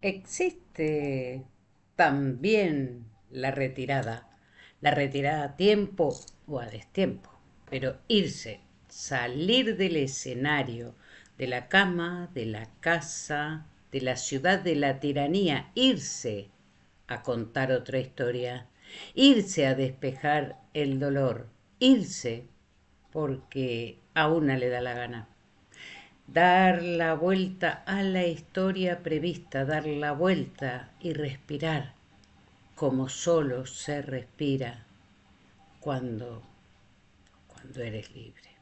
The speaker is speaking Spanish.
Existe también la retirada, la retirada a tiempo o a destiempo, pero irse, salir del escenario, de la cama, de la casa, de la ciudad de la tiranía, irse a contar otra historia, irse a despejar el dolor, irse porque a una le da la gana dar la vuelta a la historia prevista, dar la vuelta y respirar como solo se respira cuando, cuando eres libre.